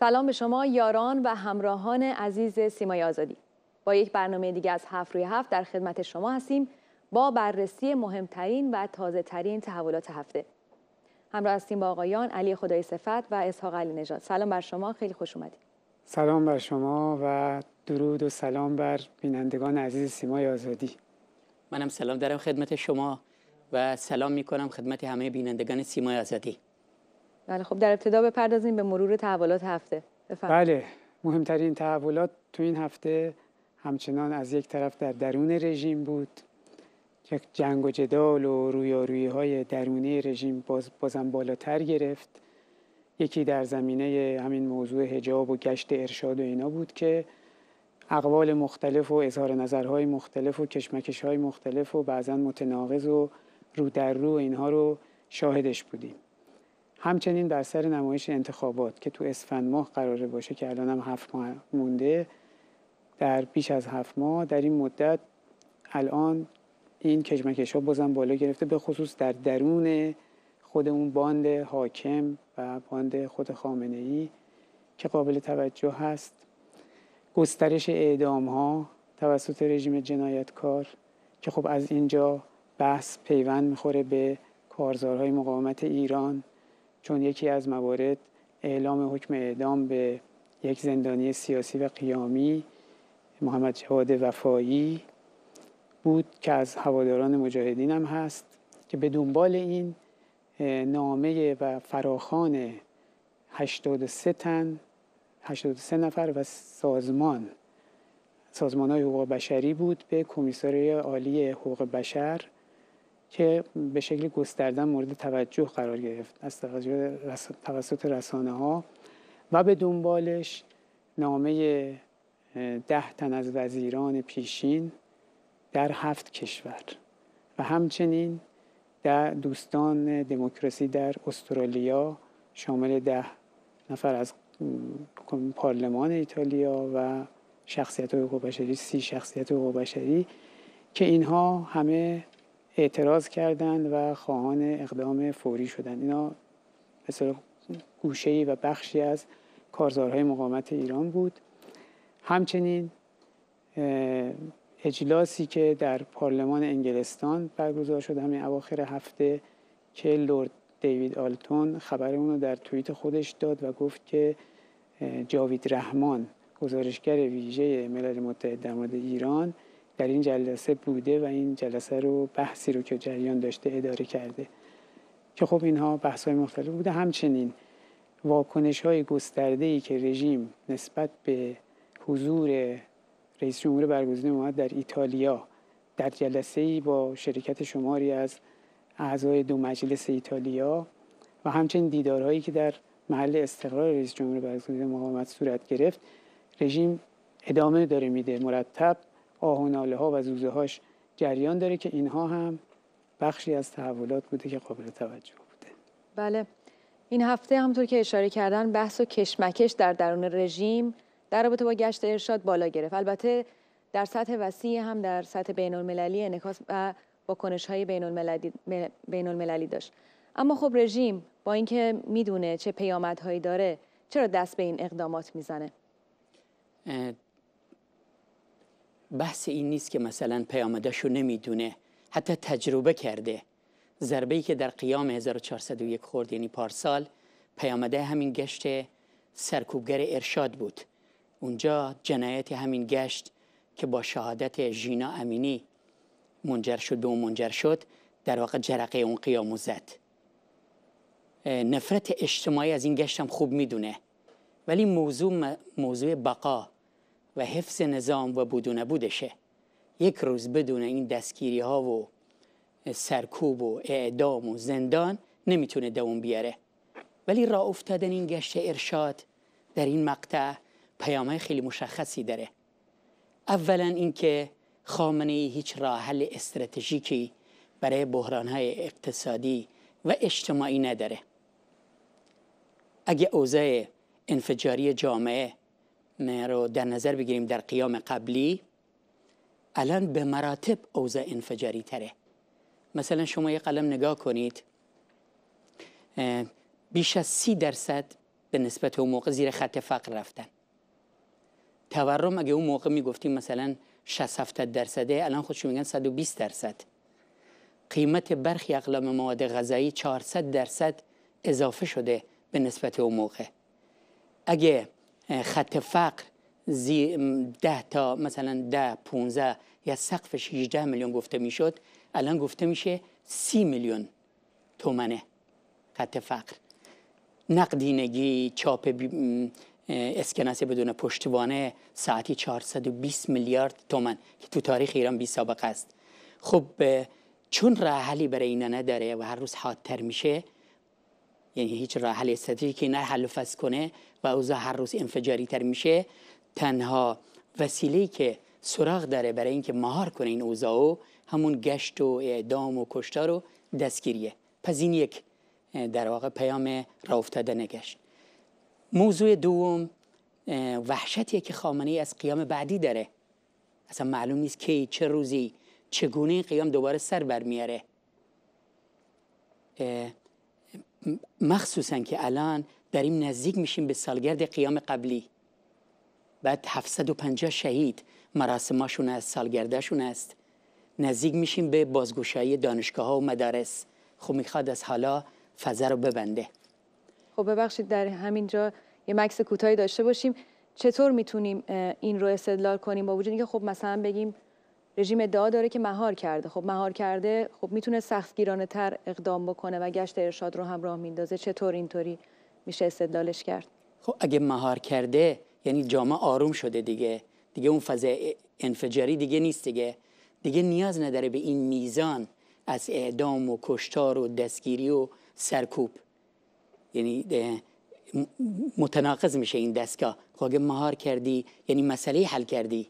سلام به شما یاران و همراهان عزیز سیمای آزادی با یک برنامه دیگه از هفت روی هفت در خدمت شما هستیم با بررسی مهمترین و تازه ترین تحولات هفته همراه هستیم با آقایان علی خدای صفت و اسحاق علی نژاد سلام بر شما خیلی خوش اومدید سلام بر شما و درود و سلام بر بینندگان عزیز سیمای آزادی منم سلام دارم خدمت شما و سلام می کنم خدمت همه بینندگان سیمای آزادی بله خب در ابتدا بپردازیم به مرور تحولات هفته بله مهمترین تحولات تو این هفته همچنان از یک طرف در درون رژیم بود که جنگ و جدال و رویارویی های درونی رژیم باز بازم بالاتر گرفت یکی در زمینه همین موضوع هجاب و گشت ارشاد و اینا بود که اقوال مختلف و اظهار نظرهای مختلف و کشمکش های مختلف و بعضا متناقض و رو در رو اینها رو شاهدش بودیم همچنین در سر نمایش انتخابات که تو اسفند ماه قراره باشه که الان هم هفت ماه مونده در بیش از هفت ماه در این مدت الان این کشمکش ها بازم بالا گرفته به خصوص در درون خود اون باند حاکم و باند خود خامنه ای که قابل توجه هست گسترش اعدام ها توسط رژیم جنایتکار که خب از اینجا بحث پیوند میخوره به کارزارهای مقاومت ایران چون یکی از موارد اعلام حکم اعدام به یک زندانی سیاسی و قیامی محمد جواد وفایی بود که از هواداران مجاهدین هم هست که به دنبال این نامه و فراخان 83 تن 83 نفر و سازمان سازمان های حقوق بشری بود به کمیساری عالی حقوق بشر که به شکل گستردن مورد توجه قرار گرفت از توسط رسانه ها و به دنبالش نامه ده تن از وزیران پیشین در هفت کشور و همچنین در دوستان دموکراسی در استرالیا شامل ده نفر از پارلمان ایتالیا و شخصیت حقوق بشری سی شخصیت حقوق بشری که اینها همه اعتراض کردند و خواهان اقدام فوری شدند اینا مثل گوشه و بخشی از کارزارهای مقاومت ایران بود همچنین اجلاسی که در پارلمان انگلستان برگزار شد همین اواخر هفته که لورد دیوید آلتون خبر اون در توییت خودش داد و گفت که جاوید رحمان گزارشگر ویژه ملل متحد در مورد ایران در این جلسه بوده و این جلسه رو بحثی رو که جریان داشته اداره کرده که خب اینها بحث های مختلف بوده همچنین واکنش های گسترده ای که رژیم نسبت به حضور رئیس جمهور برگزیده اومد در ایتالیا در جلسه ای با شرکت شماری از اعضای دو مجلس ایتالیا و همچنین دیدارهایی که در محل استقرار رئیس جمهور برگزیده محمد صورت گرفت رژیم ادامه داره میده مرتب آه و ها و زوزه هاش جریان داره که اینها هم بخشی از تحولات بوده که قابل توجه بوده بله این هفته همطور که اشاره کردن بحث و کشمکش در درون رژیم در رابطه با گشت ارشاد بالا گرفت البته در سطح وسیع هم در سطح بین المللی انکاس و واکنش های بین المللی, داشت اما خب رژیم با اینکه میدونه چه پیامدهایی داره چرا دست به این اقدامات میزنه بحث این نیست که مثلا پیامدهشو نمیدونه حتی تجربه کرده ضربه ای که در قیام 1401 خورد یعنی پارسال پیامده همین گشت سرکوبگر ارشاد بود اونجا جنایت همین گشت که با شهادت جینا امینی منجر شد به اون منجر شد در واقع جرقه اون قیام زد نفرت اجتماعی از این گشت هم خوب میدونه ولی موضوع موضوع بقا و حفظ نظام و بدونه بودشه. یک روز بدون این دستگیری ها و سرکوب و اعدام و زندان نمیتونه دوم بیاره ولی را افتادن این گشت ارشاد در این مقطع پیامه خیلی مشخصی داره اولا اینکه خامنه ای هیچ راه حل استراتژیکی برای بحران های اقتصادی و اجتماعی نداره اگه اوضاع انفجاری جامعه رو در نظر بگیریم در قیام قبلی الان به مراتب اوضاع انفجاری تره مثلا شما یه قلم نگاه کنید بیش از سی درصد به نسبت اون موقع زیر خط فقر رفتن تورم اگه اون موقع میگفتیم مثلا 60 درصده الان خودشون میگن 120 درصد قیمت برخی اقلام مواد غذایی 400 درصد اضافه شده به نسبت اون موقع اگه خط فقر زی ده تا مثلا ده پونزه یا سقفش 18 میلیون گفته میشد الان گفته میشه سی میلیون تومنه خط فقر نقدینگی چاپ اسکناس بدون پشتوانه ساعتی 420 میلیارد تومن که تو تاریخ ایران بی سابقه است خب چون راه حلی برای اینا نداره و هر روز حادتر میشه یعنی هیچ راه حل که نه حل و کنه و اوضاع هر روز انفجاری تر میشه تنها وسیله که سراغ داره برای اینکه مهار کنه این اوضاع همون گشت و اعدام و کشتار و دستگیریه پس این یک در واقع پیام را افتاده نگشت موضوع دوم وحشتیه که خامنه از قیام بعدی داره اصلا معلوم نیست کی چه روزی چگونه این قیام دوباره سر برمیاره مخصوصا که الان داریم نزدیک میشیم به سالگرد قیام قبلی بعد 750 شهید مراسماشون از سالگردشون است نزدیک میشیم به بازگشایی دانشگاه ها و مدارس خب میخواد از حالا فضا رو ببنده خب ببخشید در همینجا یه مکس کوتاهی داشته باشیم چطور میتونیم این رو استدلال کنیم با وجود اینکه خب مثلا بگیم رژیم ادعا داره که مهار کرده خب مهار کرده خب میتونه سختگیرانه تر اقدام بکنه و گشت ارشاد رو همراه میندازه چطور اینطوری میشه استدلالش کرد خب اگه مهار کرده یعنی جامعه آروم شده دیگه دیگه اون فضا انفجاری دیگه نیست دیگه دیگه نیاز نداره به این میزان از اعدام و کشتار و دستگیری و سرکوب یعنی متناقض میشه این دستگاه خب اگه مهار کردی یعنی مسئله حل کردی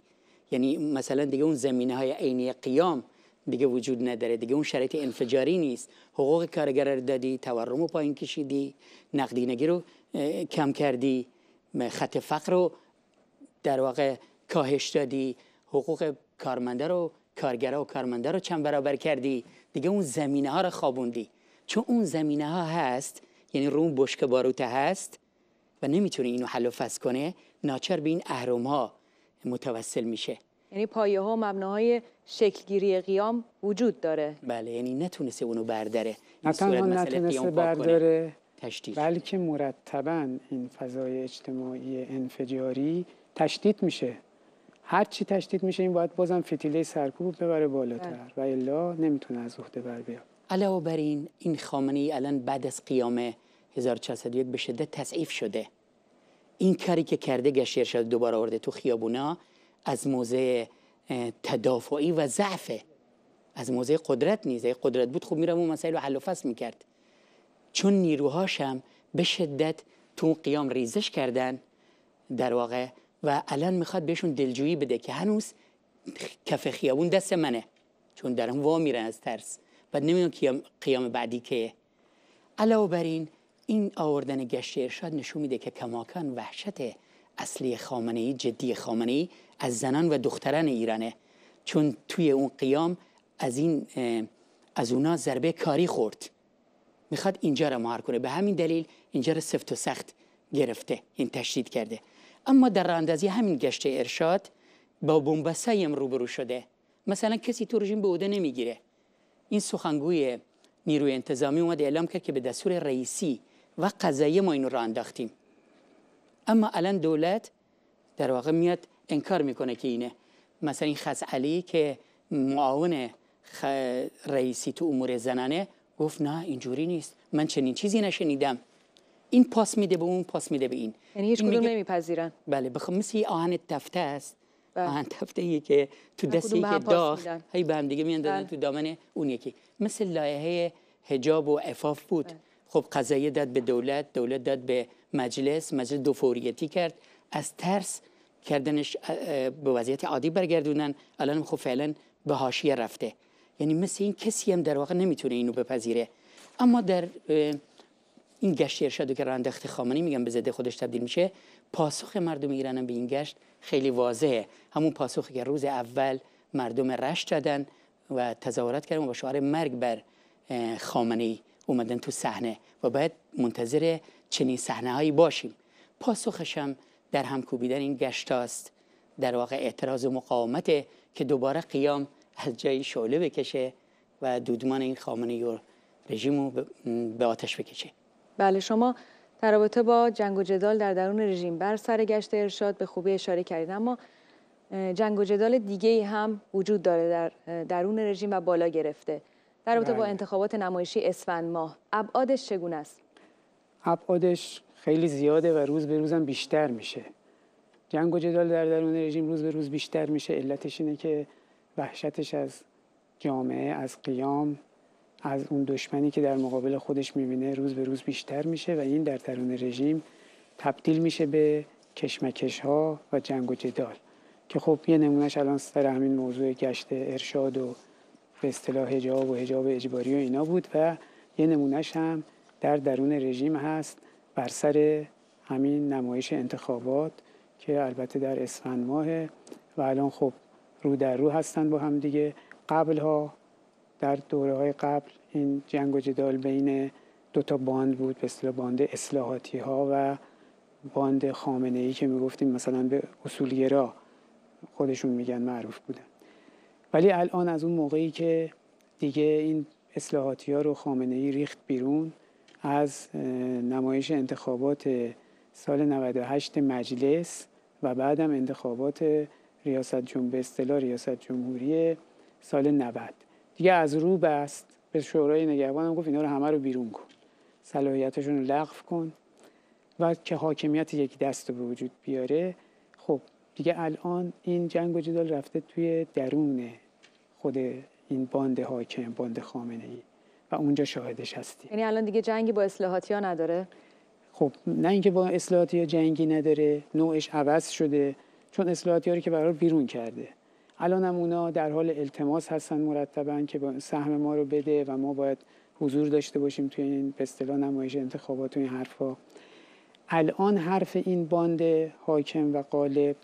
یعنی مثلا دیگه اون زمینه های عینی قیام دیگه وجود نداره دیگه اون شرایط انفجاری نیست حقوق کارگر رو دادی تورم رو پایین کشیدی نقدینگی رو کم کردی خط فقر رو در واقع کاهش دادی حقوق کارمنده رو کارگره و کارمنده رو چند برابر کردی دیگه اون زمینه ها رو خوابوندی چون اون زمینه ها هست یعنی روم بشک باروته هست و نمیتونه اینو حل و فصل کنه ناچار به این اهرم ها متوسل میشه یعنی پایه ها مبناهای شکلگیری قیام وجود داره بله یعنی نتونسته اونو برداره نه تنها نتونسته برداره بلکه مرتبا این فضای اجتماعی انفجاری تشدید میشه هر چی تشدید میشه این باید بازم فتیله سرکوب ببره بالاتر بله. و الا نمیتونه از عهده بر بیاد علاوه بر این این خامنه ای الان بعد از قیام 1401 به شدت تضعیف شده این کاری که کرده گشیر شده دوباره آورده تو خیابونا از موضع تدافعی و ضعف از موضع قدرت نیست اگه قدرت بود خب میرم اون مسائل رو حل و فصل میکرد چون نیروهاش هم به شدت تو قیام ریزش کردن در واقع و الان میخواد بهشون دلجویی بده که هنوز کف خیابون دست منه چون در وا میرن از ترس و نمیدونم قیام بعدی که علاوه بر این این آوردن گشت ارشاد نشون میده که کماکان وحشته اصلی خامنه ای جدی خامنه ای از زنان و دختران ایرانه چون توی اون قیام از این از اونا ضربه کاری خورد میخواد اینجا را مهار کنه به همین دلیل اینجا را سفت و سخت گرفته این تشدید کرده اما در راندازی همین گشت ارشاد با بومبسای هم روبرو شده مثلا کسی تو رژیم به عده نمیگیره این سخنگوی نیروی انتظامی اومد اعلام کرد که به دستور رئیسی و قضایی ما اینو را انداختیم اما الان دولت در واقع میاد انکار میکنه که اینه مثلا این خز علی که معاون خ... رئیسی تو امور زنانه گفت نه اینجوری نیست من چنین چیزی نشنیدم این پاس میده به اون پاس میده به این یعنی هیچ کدوم نمیپذیرن بله بخوام مثل یه آهن تفته است بله. آهن تفته که تو دستی که داخت هی به هم دیگه میاندازن بله. تو دامن اون یکی مثل لایحه حجاب و عفاف بود بله. خب قضایی داد به دولت دولت داد به مجلس مجلس دو فوریتی کرد از ترس کردنش به وضعیت عادی برگردونن الان خب فعلا به هاشیه رفته یعنی مثل این کسی هم در واقع نمیتونه اینو بپذیره اما در این گشت ارشادو که راندخت خامنی میگم به زده خودش تبدیل میشه پاسخ مردم ایران به این گشت خیلی واضحه همون پاسخی که روز اول مردم رشت دادن و تظاهرات کردن و با شعار مرگ بر خامنه ای اومدن تو صحنه و باید منتظر چنین صحنه هایی باشیم پاسخشم در هم کوبیدن این گشت است در واقع اعتراض و مقاومت که دوباره قیام از جای شعله بکشه و دودمان این خامنه یور رژیم رو به آتش بکشه بله شما در رابطه با جنگ و جدال در درون رژیم بر سر گشت ارشاد به خوبی اشاره کردید اما جنگ و جدال دیگه هم وجود داره در درون رژیم و بالا گرفته در رابطه با بله. انتخابات نمایشی اسفند ماه ابعادش چگونه است ابعادش خیلی زیاده و روز به روزم بیشتر میشه جنگ و جدال در درون رژیم روز به روز بیشتر میشه علتش اینه که وحشتش از جامعه از قیام از اون دشمنی که در مقابل خودش میبینه روز به روز بیشتر میشه و این در درون رژیم تبدیل میشه به کشمکش ها و جنگ و جدال که خب یه نمونهش الان سر همین موضوع گشت ارشاد و به اصطلاح هجاب و هجاب اجباری و اینا بود و یه نمونهش هم در درون رژیم هست بر سر همین نمایش انتخابات که البته در اسفند ماه و الان خب رو در رو هستن با هم دیگه قبل ها در دوره های قبل این جنگ و جدال بین دو تا باند بود به اصطلاح باند اصلاحاتی ها و باند خامنه ای که میگفتیم مثلا به اصولگرا خودشون میگن معروف بودن ولی الان از اون موقعی که دیگه این اصلاحاتی ها رو خامنه ای ریخت بیرون از نمایش انتخابات سال 98 مجلس و بعدم انتخابات ریاست جمهوری اصطلاح ریاست جمهوری سال 90 دیگه از رو بست به شورای نگهبان گفت اینا رو همه رو بیرون کن صلاحیتشون رو لغو کن و که حاکمیت یک دست رو به وجود بیاره خب دیگه الان این جنگ و جدال رفته توی درون خود این باند حاکم باند خامنه ای و اونجا شاهدش هستی یعنی الان دیگه جنگی با اصلاحاتی ها نداره خب نه اینکه با اصلاحاتی ها جنگی نداره نوعش عوض شده چون اصلاحاتی ها رو که برای بیرون کرده الان هم اونا در حال التماس هستن مرتبا که سهم ما رو بده و ما باید حضور داشته باشیم توی این به نمایش انتخابات و این حرفا الان حرف این باند حاکم و قالب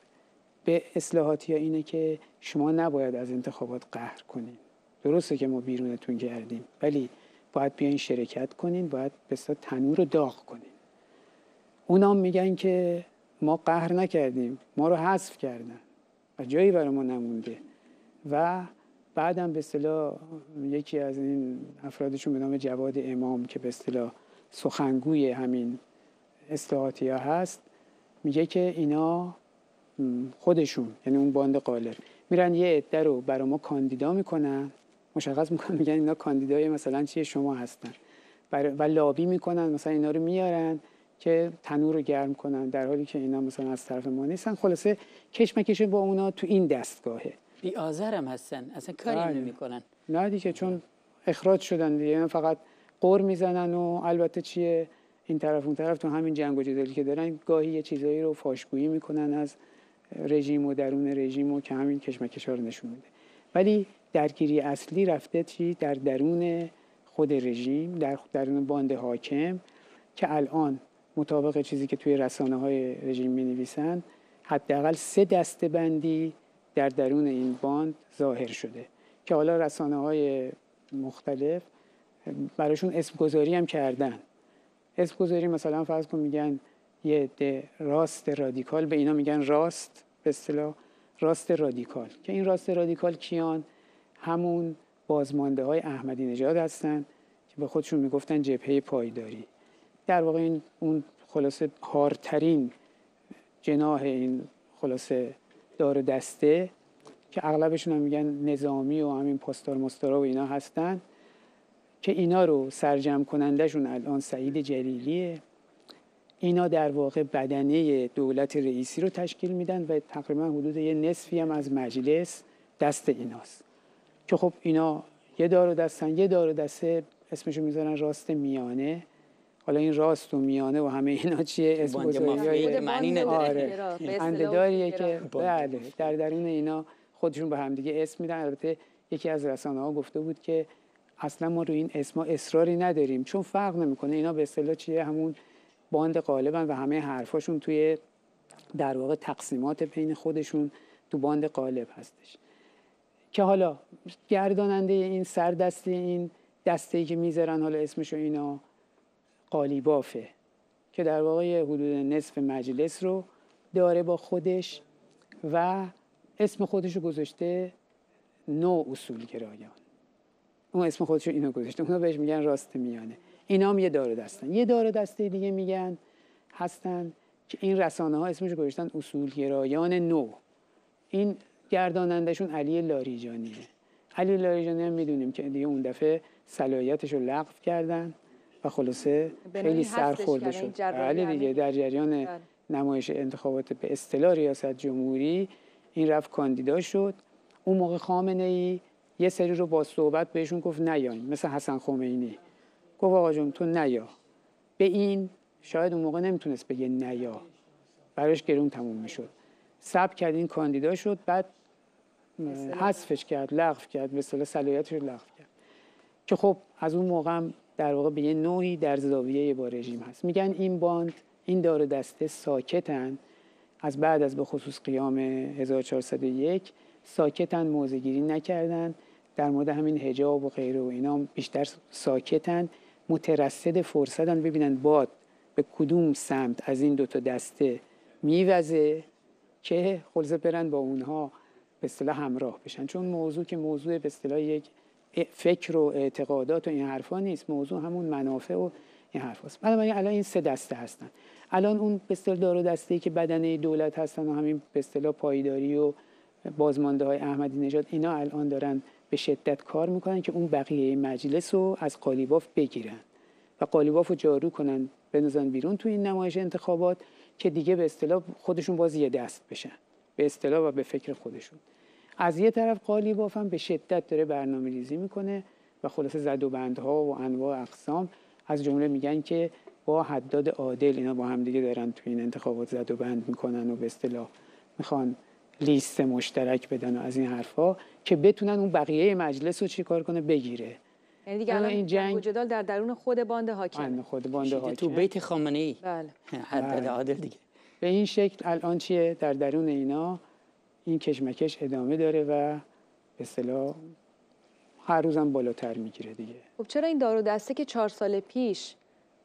به اصلاحاتی ها اینه که شما نباید از انتخابات قهر کنین درسته که ما بیرونتون گردیم ولی باید بیاین شرکت کنین باید بسیار تنور رو داغ کنین اونا میگن که ما قهر نکردیم ما رو حذف کردن و جایی برای ما نمونده و بعدم به اصطلاح یکی از این افرادشون به نام جواد امام که به اصطلاح سخنگوی همین اصلاحاتی هست میگه که اینا خودشون یعنی اون باند قالر میرن یه عده رو برای ما کاندیدا میکنن مشخص میکنن میگن اینا کاندیدای مثلا چیه شما هستن و لابی میکنن مثلا اینا رو میارن که تنور رو گرم کنن در حالی که اینا مثلا از طرف ما نیستن خلاصه کشمکش با اونا تو این دستگاهه بی آزرم هستن اصلا کاری آره. نمیکنن نه دیگه چون اخراج شدن دیگه یعنی فقط قور میزنن و البته چیه این طرف اون طرف همین جنگ و جدالی که دارن گاهی یه چیزایی رو فاشگویی میکنن از رژیم و درون رژیم و که همین کشمکش ها رو نشون میده ولی درگیری اصلی رفته چی در درون خود رژیم در درون باند حاکم که الان مطابق چیزی که توی رسانه های رژیم می حداقل سه دسته بندی در درون این باند ظاهر شده که حالا رسانه های مختلف براشون اسم گذاری هم کردن اسم گذاری مثلا فرض کن میگن یه راست رادیکال به اینا میگن راست به اصطلاح راست رادیکال که این راست رادیکال کیان همون بازمانده های احمدی نژاد هستن که به خودشون میگفتن جبهه پایداری در واقع این اون خلاصه هارترین جناه این خلاصه دار دسته که اغلبشون هم میگن نظامی و همین پاستار مسترا و اینا هستن که اینا رو سرجم کنندشون الان سعید جلیلیه اینا در واقع بدنه دولت رئیسی رو تشکیل میدن و تقریبا حدود یه نصفی هم از مجلس دست ایناست که خب اینا یه دارو دستن یه دارو دسته اسمشو میذارن راست میانه حالا این راست و میانه و همه اینا چیه اسم معنی نداره آره. که بله در درون اینا خودشون به همدیگه اسم میدن البته یکی از رسانه ها گفته بود که اصلا ما رو این اسما اصراری نداریم چون فرق نمیکنه اینا به اصطلاح چیه همون باند قالبن و همه حرفاشون توی در واقع تقسیمات بین خودشون تو باند قالب هستش که حالا گرداننده این سر این دسته ای که میذارن حالا اسمشو اینا بافه که در واقع حدود نصف مجلس رو داره با خودش و اسم خودش رو گذاشته نو اصول گرایان اون اسم خودش رو اینو گذاشته اونا بهش میگن راست میانه اینا هم یه داره دستن یه دارو دسته دیگه میگن هستن که این رسانه ها اسمش گذاشتن گرایان نو این گردانندشون علی لاریجانیه علی لاریجانی هم میدونیم که دیگه اون دفعه صلاحیتش رو لغو کردن و خلاصه خیلی سرخورده شد علی بله دیگه در جریان بله. نمایش انتخابات به اصطلاح ریاست جمهوری این رفت کاندیدا شد اون موقع خامنه ای یه سری رو با صحبت بهشون گفت نیاین مثل حسن خمینی گفت آقا جون تو نیا به این شاید اون موقع نمیتونست بگه نیا براش گرون تموم میشد سب کرد این کاندیدا شد بعد حذفش کرد لغو کرد به صلاح صلاحیتش رو لغو کرد که خب از اون موقع هم در واقع به یه نوعی در زاویه با رژیم هست میگن این باند این دار دسته ساکتن از بعد از به خصوص قیام 1401 ساکتن موزگیری نکردن در مورد همین هجاب و غیره و اینا بیشتر ساکتن مترصد فرصتن ببینن باد به کدوم سمت از این دوتا دسته میوزه که خلصه برن با اونها به اصطلاح همراه بشن چون موضوع که موضوع به اصطلاح یک فکر و اعتقادات و این حرفا نیست موضوع همون منافع و این حرف هست الان این سه دسته هستن الان اون به اصطلاح دار دسته که بدنه دولت هستن و همین به اصطلاح پایداری و بازمانده های احمدی نژاد اینا الان دارن به شدت کار میکنن که اون بقیه مجلس رو از قالیباف بگیرن و قالیباف رو جارو کنن بنزن بیرون تو این نمایش انتخابات که دیگه به اصطلاح خودشون باز یه دست بشن به اصطلاح و به فکر خودشون از یه طرف قالیباف هم به شدت داره برنامه ریزی میکنه و خلاصه زد و بندها و انواع اقسام از جمله میگن که با حداد عادل اینا با هم دیگه دارن تو این انتخابات زد و بند میکنن و به اصطلاح میخوان لیست مشترک بدن و از این حرفا که بتونن اون بقیه مجلس رو چیکار کنه بگیره یعنی دیگه الان این جنگ جدال در درون خود باند حاکم آره، خود باند حاکم تو بیت خامنه ای بله, بله. عادل دیگه به این شکل الان چیه در درون اینا این کشمکش ادامه داره و به اصطلاح هر روزم بالاتر میگیره دیگه خب چرا این دارو دسته که چهار سال پیش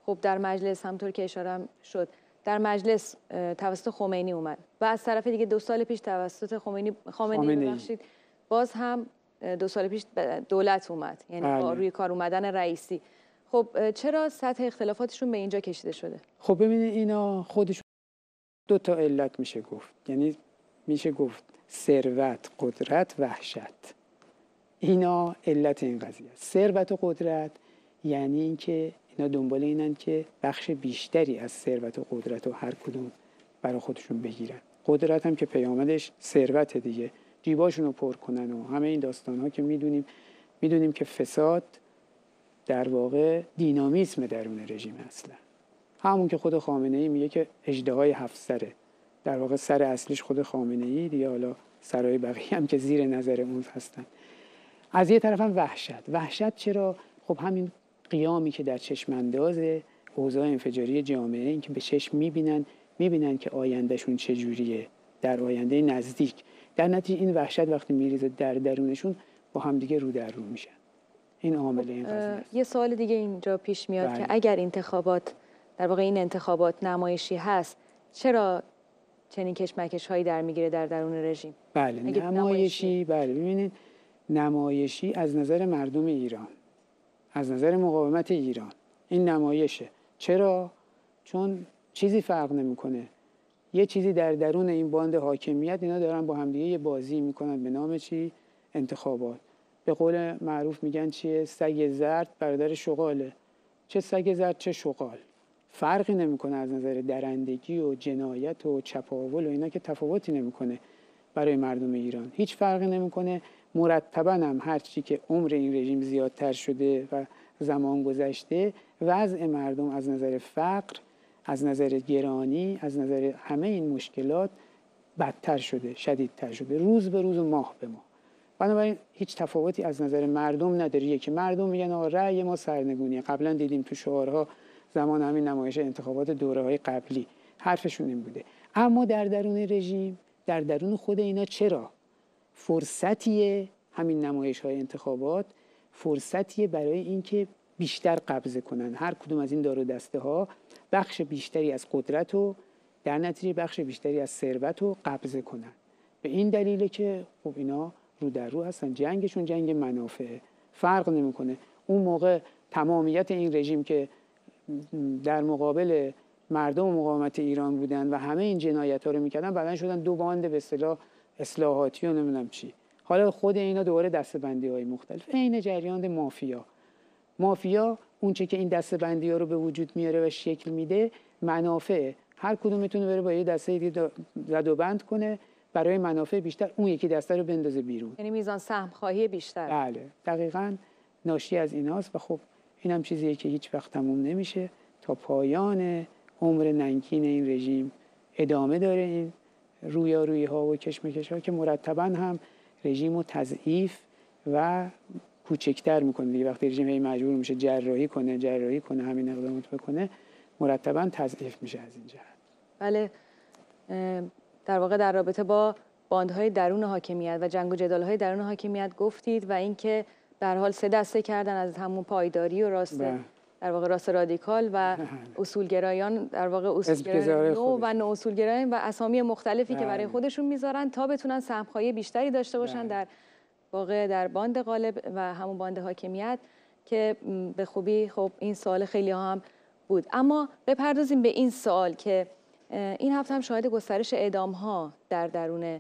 خب در مجلس همطور که اشاره شد در مجلس توسط خمینی اومد و از طرف دیگه دو سال پیش توسط خمینی خامنه‌ای بخشید باز هم دو سال پیش دولت اومد یعنی بله. با روی کار اومدن رئیسی خب چرا سطح اختلافاتشون به اینجا کشیده شده خب ببینید اینا خودشون دو تا علت میشه گفت یعنی میشه گفت ثروت قدرت وحشت اینا علت این قضیه ثروت و قدرت یعنی اینکه اینا دنبال اینن که بخش بیشتری از ثروت و قدرت و هر کدوم برای خودشون بگیرن قدرت هم که پیامدش ثروت دیگه جیباشون رو پر کنن و همه این داستان ها که میدونیم میدونیم که فساد در واقع دینامیسم درون رژیم اصلا همون که خود خامنه ای میگه که اجده های هفت سره در واقع سر اصلیش خود خامنه ای دیگه حالا سرای بقیه هم که زیر نظر اون هستن از یه طرف هم وحشت وحشت چرا خب همین قیامی که در چشم انداز اوضاع انفجاری جامعه این که به چشم میبینن میبینن که آیندهشون چجوریه در آینده نزدیک در نتیجه این وحشت وقتی میریزه در درونشون با همدیگه رو در رو میشن این عامل این خب، یه سوال دیگه اینجا پیش میاد بله. که اگر انتخابات در واقع این انتخابات نمایشی هست چرا چنین کشمکش هایی در میگیره در درون رژیم بله نمایشی, نمایشی بله ببینید نمایشی از نظر مردم ایران از نظر مقاومت ایران این نمایشه چرا چون چیزی فرق نمیکنه یه چیزی در درون این باند حاکمیت اینا دارن با همدیگه یه بازی میکنن به نام چی انتخابات به قول معروف میگن چیه سگ زرد برادر شغاله چه سگ زرد چه شغال فرقی نمیکنه از نظر درندگی و جنایت و چپاول و اینا که تفاوتی نمیکنه برای مردم ایران هیچ فرقی نمیکنه مرتبا هم هرچی که عمر این رژیم زیادتر شده و زمان گذشته وضع مردم از نظر فقر از نظر گرانی از نظر همه این مشکلات بدتر شده شدیدتر شده روز به روز و ماه به ماه بنابراین هیچ تفاوتی از نظر مردم نداره که مردم میگن رأی ما سرنگونیه قبلا دیدیم تو شعارها زمان همین نمایش انتخابات دوره های قبلی حرفشون این بوده اما در درون رژیم در درون خود اینا چرا فرصتیه همین نمایش های انتخابات فرصتیه برای اینکه بیشتر قبضه کنن هر کدوم از این دارو دسته ها بخش بیشتری از قدرت و در نتیجه بخش بیشتری از ثروت رو قبضه کنن به این دلیله که خب اینا رو در رو هستن جنگشون جنگ منافعه فرق نمیکنه اون موقع تمامیت این رژیم که در مقابل مردم و مقاومت ایران بودن و همه این جنایت ها رو میکردن بعدا شدن دو باند به اصطلاح اصلاحاتی و نمیدونم چی حالا خود اینا دوباره دستبندی های مختلف عین جریان مافیا مافیا اونچه که این دستبندی ها رو به وجود میاره و شکل میده منافع هر کدوم میتونه بره با یه دسته دیگه زد و بند کنه برای منافع بیشتر اون یکی دسته رو بندازه بیرون یعنی میزان خواهی بیشتر بله دقیقا ناشی از ایناست و خب این هم چیزیه که هیچ وقت تموم نمیشه تا پایان عمر ننکین این رژیم ادامه داره این رویارویی ها و کشمکش ها که مرتبا هم رژیم رو تضعیف و کوچکتر میکنه دیگه وقتی رژیم هی مجبور میشه جراحی کنه جراحی کنه همین اقدامات بکنه مرتبا تضعیف میشه از این جهت بله در واقع در رابطه با باندهای درون حاکمیت و جنگ و جدال های درون حاکمیت گفتید و اینکه در حال سه دسته کردن از همون پایداری و راسته بله. در واقع راست رادیکال و اصولگرایان در واقع اصولگرایان نو و نو اصولگرایان و اسامی مختلفی که برای بله. خودشون میذارن تا بتونن سهمخواهی بیشتری داشته باشن بله. در واقع در باند غالب و همون باند حاکمیت که به خوبی خب این سوال خیلی هم بود اما بپردازیم به این سوال که این هفته هم شاهد گسترش اعدام ها در درون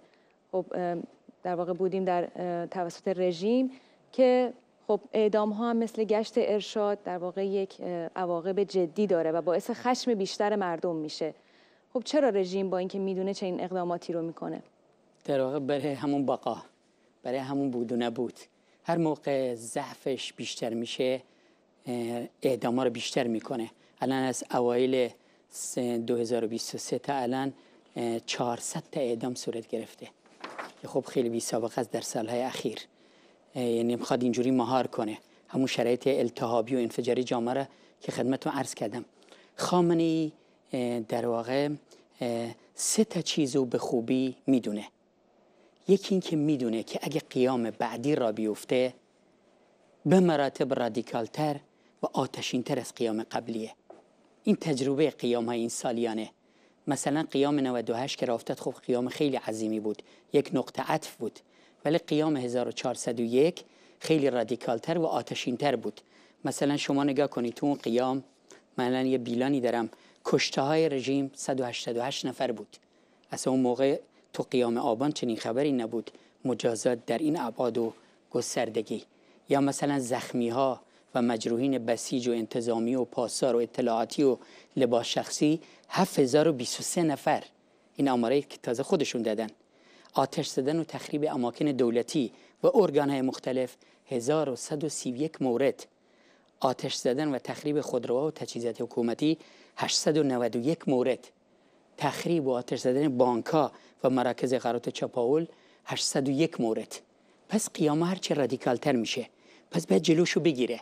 خب در واقع بودیم در توسط رژیم که خب اعدام ها هم مثل گشت ارشاد در واقع یک عواقب جدی داره و باعث خشم بیشتر مردم میشه خب چرا رژیم با اینکه میدونه چه این اقداماتی رو میکنه در واقع برای همون بقا برای همون بود و نبود هر موقع ضعفش بیشتر میشه اعدام ها رو بیشتر میکنه الان از اوایل 2023 تا الان 400 تا اعدام صورت گرفته خب خیلی بی سابقه است در سالهای اخیر یعنی میخواد اینجوری مهار کنه همون شرایط التهابی و انفجاری جامعه را که خدمتتون عرض کردم خامنه ای در واقع سه تا چیز رو به خوبی میدونه یکی این که میدونه که اگه قیام بعدی را بیفته به مراتب رادیکالتر و آتشین تر از قیام قبلیه این تجربه قیام های این سالیانه مثلا قیام 98 که را افتاد خب قیام خیلی عظیمی بود یک نقطه عطف بود ولی قیام 1401 خیلی رادیکالتر و آتشینتر بود مثلا شما نگاه کنید تو اون قیام مثلا یه بیلانی دارم کشته های رژیم 188 نفر بود اصلا اون موقع تو قیام آبان چنین خبری نبود مجازات در این ابعاد و گستردگی یا مثلا زخمی ها و مجروحین بسیج و انتظامی و پاسار و اطلاعاتی و لباس شخصی 7023 نفر این آماره که تازه خودشون دادن آتش زدن و تخریب اماکن دولتی و های مختلف 1131 مورد آتش زدن و تخریب خودروها و تجهیزات حکومتی 891 مورد تخریب و آتش زدن بانکها و مراکز قرارات چپاول 801 مورد پس قیامه رادیکال رادیکالتر میشه پس باید جلوشو بگیره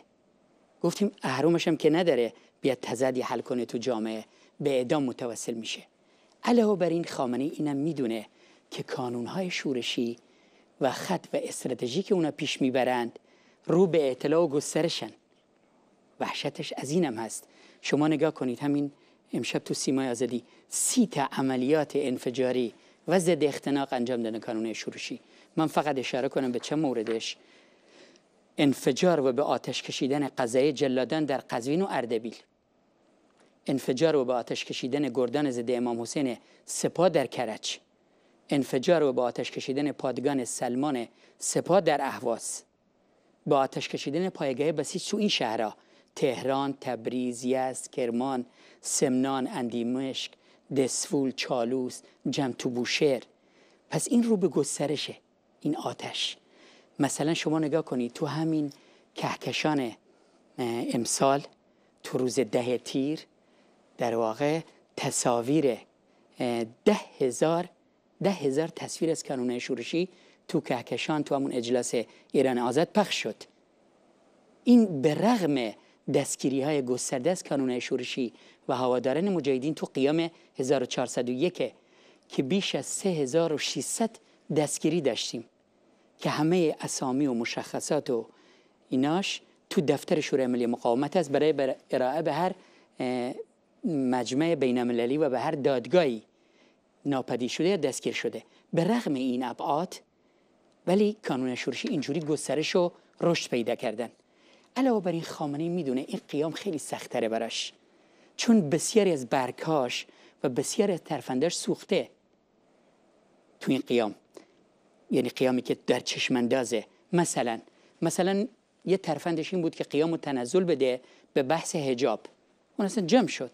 گفتیم اهرومشم که نداره بیاد تزدی حل کنه تو جامعه به اعدام متوسل میشه علاوه بر این خامنه اینم میدونه که های شورشی و خط و استراتژی که اونا پیش میبرند رو به اطلاع و گسترشن وحشتش از اینم هست شما نگاه کنید همین امشب تو سیمای آزادی سی تا عملیات انفجاری و ضد اختناق انجام دادن کانون شورشی من فقط اشاره کنم به چه موردش انفجار و به آتش کشیدن قضای جلادان در قزوین و اردبیل انفجار و به آتش کشیدن گردان زده امام حسین سپا در کرچ انفجار و با آتش کشیدن پادگان سلمان سپاه در اهواز با آتش کشیدن پایگاه بسیج تو این شهرها تهران، تبریز، یزد، کرمان، سمنان، اندیمشک، دسفول، چالوس، جمتو بوشهر پس این رو به گسترشه این آتش مثلا شما نگاه کنید تو همین کهکشان امسال تو روز ده تیر در واقع تصاویر ده هزار ده هزار تصویر از کانون شورشی تو کهکشان تو همون اجلاس ایران آزاد پخش شد این به رغم دستگیری های گسترده از کانون شورشی و هواداران مجاهدین تو قیام 1401 که بیش از 3600 دستگیری داشتیم که همه اسامی و مشخصات و ایناش تو دفتر شورای ملی مقاومت است برای ارائه به هر مجمع بین و به هر دادگاهی ناپدید شده یا دستگیر شده به رغم این ابعاد ولی کانون شورشی اینجوری گسترش و رشد پیدا کردن علاوه بر این خامنه میدونه این قیام خیلی سختره براش چون بسیاری از برکاش و بسیاری از ترفندش سوخته تو این قیام یعنی قیامی که در چشماندازه مثلا مثلا یه ترفندش این بود که قیام و تنزل بده به بحث هجاب اون اصلا جمع شد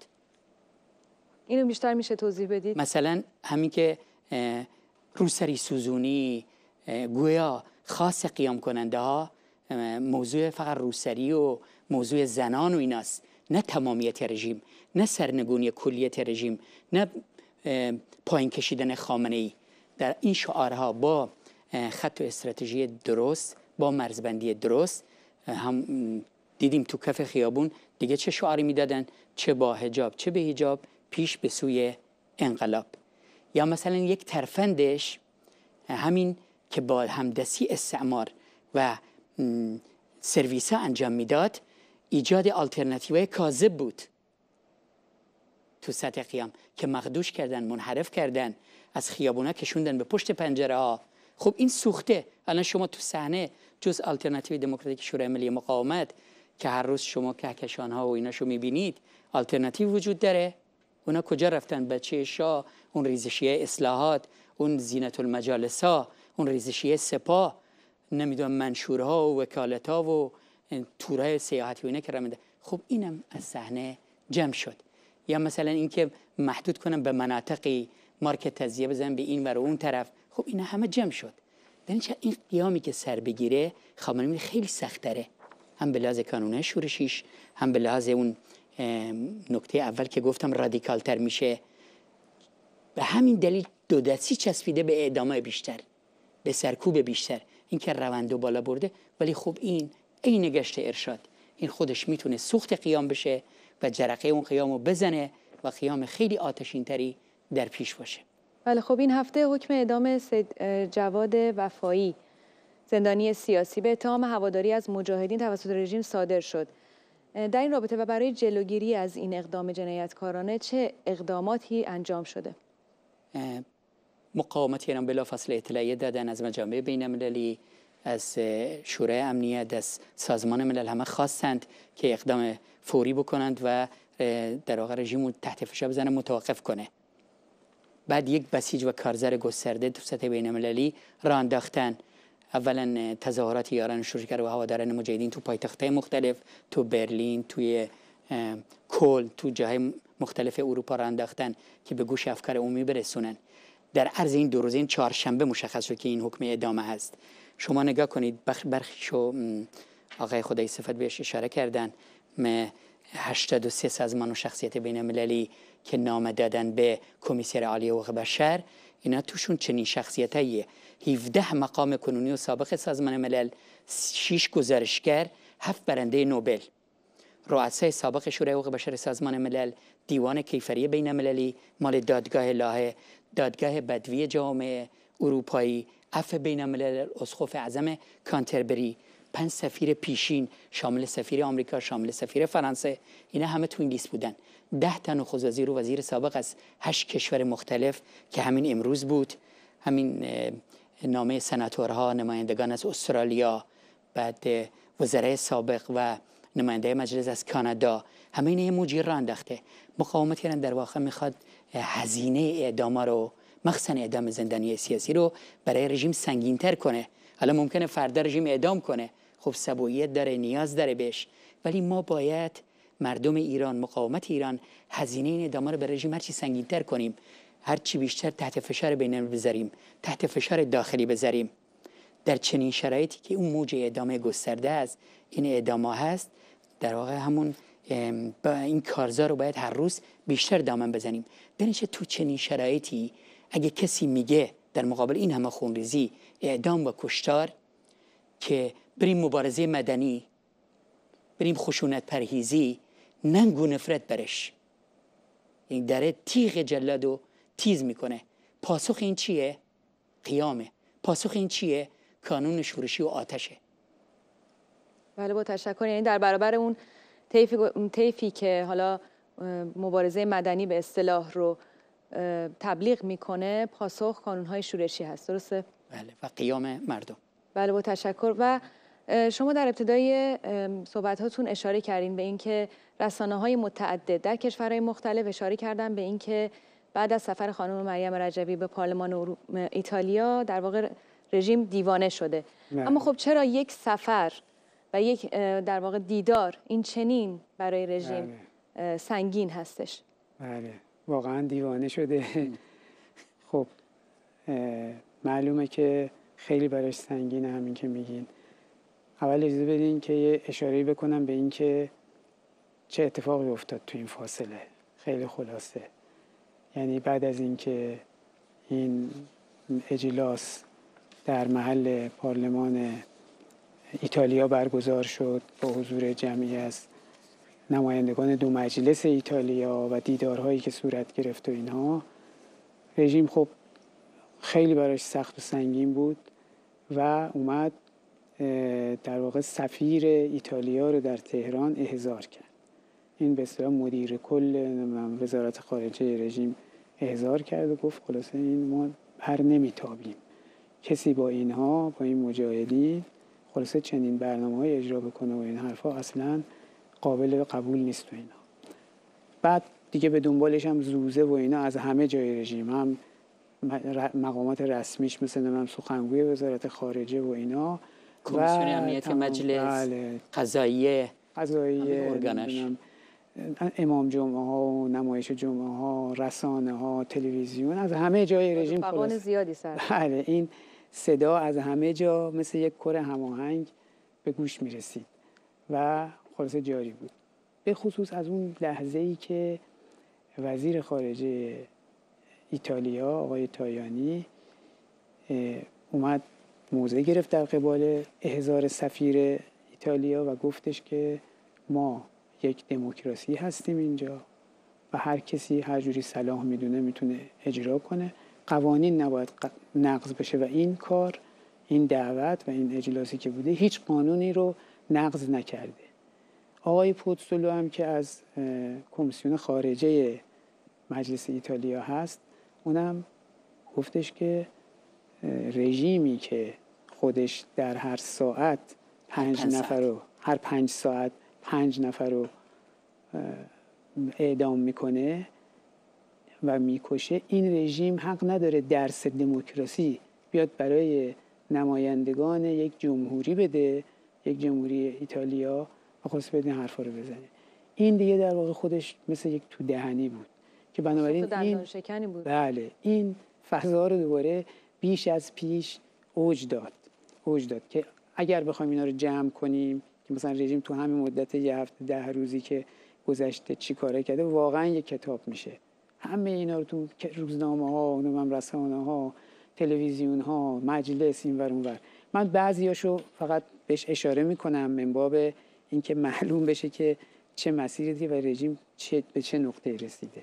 اینو بیشتر میشه توضیح بدید مثلا همین که روسری سوزونی گویا خاص قیام کننده ها موضوع فقط روسری و موضوع زنان و ایناست نه تمامیت رژیم نه سرنگونی کلیت رژیم نه پایین کشیدن خامنه ای در این شعارها با خط و استراتژی درست با مرزبندی درست هم دیدیم تو کف خیابون دیگه چه شعاری میدادن چه با هجاب چه به هجاب پیش به سوی انقلاب یا مثلا یک ترفندش همین که با همدستی استعمار و ها انجام میداد ایجاد آلترنتیوه کاذب بود تو سطح قیام که مخدوش کردن منحرف کردن از خیابونا کشوندن به پشت پنجره ها خب این سوخته الان شما تو صحنه جز آلترناتیو دموکراتیک شورای ملی مقاومت که هر روز شما کهکشان ها و ایناشو میبینید آلترناتیو وجود داره اونا کجا رفتن بچه شا، اون ریزشی اصلاحات اون زینت المجالس ها اون ریزشیه سپاه نمیدونم منشورها و وکالت ها و تورهای سیاحتی و اینا که رمیده خب اینم از صحنه جمع شد یا مثلا اینکه محدود کنم به مناطقی مارکت تزیه بزنم به این و اون طرف خب اینا همه جمع شد در یعنی این قیامی که سر بگیره خامنه‌ای خب خیلی سختره هم به لحاظ کانون شورشیش هم به لحاظ اون نکته اول که گفتم رادیکالتر میشه به همین دلیل دو دستی چسبیده به اعدام بیشتر به سرکوب بیشتر اینکه روند و بالا برده ولی خب این این گشت ارشاد این خودش میتونه سوخت قیام بشه و جرقه اون قیام رو بزنه و قیام خیلی آتشین تری در پیش باشه بله خب این هفته حکم اعدام جواد وفایی زندانی سیاسی به اتهام هواداری از مجاهدین توسط رژیم صادر شد در این رابطه و برای جلوگیری از این اقدام جنایتکارانه چه اقداماتی انجام شده؟ مقاومت ایران بلافاصله اطلاعیه دادن از مجامع بین المللی از شورای امنیت از سازمان ملل همه خواستند که اقدام فوری بکنند و در واقع رژیم تحت فشار بزنه متوقف کنه بعد یک بسیج و کارزر گسترده در سطح بین المللی را اولا تظاهرات یاران شروع کرد و هواداران مجاهدین تو پایتخت مختلف تو برلین توی کل تو جای مختلف اروپا را انداختن که به گوش افکار عمومی برسونن در عرض این دو روز این چهارشنبه مشخص شد که این حکم ادامه هست شما نگاه کنید برخیشو آقای خدای صفت بهش اشاره کردن 83 سازمان و شخصیت بین المللی که نامه دادن به کمیسر عالی حقوق بشر اینا توشون چنین شخصیتاییه 17 مقام کنونی و سابق سازمان ملل 6 گزارشگر 7 برنده نوبل رؤسای سابق شورای حقوق بشر سازمان ملل دیوان کیفری بین المللی مال دادگاه لاهه دادگاه بدوی جامعه اروپایی اف بین الملل اسقف اعظم کانتربری پنج سفیر پیشین شامل سفیر آمریکا شامل سفیر فرانسه اینا همه تو انگلیس بودن ده تن خود وزیر و وزیر سابق از هشت کشور مختلف که همین امروز بود همین نامه سناتورها نمایندگان از استرالیا بعد وزرای سابق و نماینده مجلس از کانادا همه یه موجی را انداخته مقاومت ایران در واقع میخواد هزینه اعداما رو مخصن اعدام زندانی سیاسی رو برای رژیم سنگین تر کنه حالا ممکنه فردا رژیم اعدام کنه خب سبوییت داره نیاز داره بهش ولی ما باید مردم ایران مقاومت ایران هزینه این اعدام رو به رژیم هرچی تر کنیم هرچی بیشتر تحت فشار بین بذاریم تحت فشار داخلی بذاریم در چنین شرایطی که اون موج ادامه گسترده است این ادامه هست در واقع همون با این کارزار رو باید هر روز بیشتر دامن بزنیم بنش تو چنین شرایطی اگه کسی میگه در مقابل این همه خونریزی اعدام و کشتار که بریم مبارزه مدنی بریم خشونت پرهیزی ننگ و نفرت برش این یعنی داره تیغ جلاد تیز میکنه پاسخ این چیه؟ قیامه پاسخ این چیه؟ کانون شورشی و آتشه بله با تشکر یعنی در برابر اون طیفی, که حالا مبارزه مدنی به اصطلاح رو تبلیغ میکنه پاسخ های شورشی هست درسته؟ بله و قیام مردم بله با تشکر و شما در ابتدای صحبت هاتون اشاره کردین به اینکه رسانه های متعدد در کشورهای مختلف اشاره کردن به اینکه بعد از سفر خانم مریم رجبی به پارلمان ایتالیا در واقع رژیم دیوانه شده اما خب چرا یک سفر و یک در واقع دیدار این چنین برای رژیم بله. سنگین هستش بله واقعا دیوانه شده خب معلومه که خیلی برایش سنگین همین که میگین اول اجازه بدین که یه اشاره بکنم به اینکه چه اتفاقی افتاد تو این فاصله خیلی خلاصه یعنی بعد از اینکه این اجلاس در محل پارلمان ایتالیا برگزار شد با حضور جمعی از نمایندگان دو مجلس ایتالیا و دیدارهایی که صورت گرفت و اینها رژیم خب خیلی براش سخت و سنگین بود و اومد در واقع سفیر ایتالیا رو در تهران احضار کرد این به مدیر کل وزارت خارجه رژیم احضار کرد و گفت خلاصه این ما هر نمیتابیم کسی با اینها با این مجاهدین خلاصه چنین برنامه های اجرا بکنه و این حرفها اصلا قابل قبول نیست و اینا بعد دیگه به دنبالش هم زوزه و اینا از همه جای رژیم هم مقامات رسمیش مثل نمیم سخنگوی وزارت خارجه و اینا کمیسیون امنیت مجلس بله. قضاییه قضاییه امام جمعه ها و نمایش جمعه ها رسانه ها تلویزیون از همه جای رژیم خلاص زیادی سر بله این صدا از همه جا مثل یک کره هماهنگ به گوش می رسید و خلاص جاری بود به خصوص از اون لحظه ای که وزیر خارجه ایتالیا آقای تایانی اومد موضع گرفت در قبال احزار سفیر ایتالیا و گفتش که ما یک دموکراسی هستیم اینجا و هر کسی هر جوری صلاح میدونه میتونه اجرا کنه قوانین نباید نقض بشه و این کار این دعوت و این اجلاسی که بوده هیچ قانونی رو نقض نکرده آقای پوتسولو هم که از کمیسیون خارجه مجلس ایتالیا هست اونم گفتش که رژیمی که خودش در هر ساعت پنج نفر رو هر پنج ساعت پنج نفر رو اعدام میکنه و میکشه این رژیم حق نداره درس دموکراسی بیاد برای نمایندگان یک جمهوری بده یک جمهوری ایتالیا و خصوص بدین حرفا رو بزنه این دیگه در واقع خودش مثل یک تو دهنی بود که بنابراین این شکنی بود. بله این فضا رو دوباره بیش از پیش اوج داد اوج داد که اگر بخوایم اینا رو جمع کنیم که مثلا رژیم تو همین مدت یه هفته ده روزی که گذشته چی کاره کرده واقعا یه کتاب میشه همه اینا رو تو روزنامه ها نمیم رسانه ها تلویزیون ها مجلس این ور من بعضیاشو فقط بهش اشاره میکنم من این اینکه معلوم بشه که چه مسیری و رژیم چه به چه نقطه رسیده